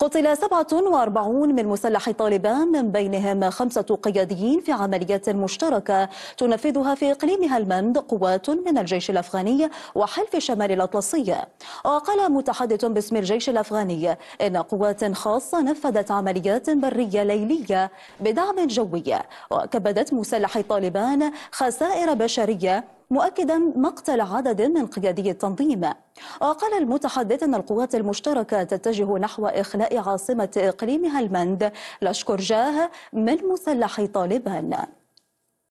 قتل 47 من مسلح طالبان من بينهم خمسة قياديين في عمليات مشتركة تنفذها في إقليم هلمند قوات من الجيش الأفغاني وحلف شمال الأطلسي وقال متحدث باسم الجيش الأفغاني إن قوات خاصة نفذت عمليات برية ليلية بدعم جوي وكبدت مسلح طالبان خسائر بشرية مؤكدا مقتل عدد من قيادي التنظيم وقال المتحدث أن القوات المشتركة تتجه نحو إخلاء عاصمة إقليم هلمند لشكرجاه من مسلح طالبان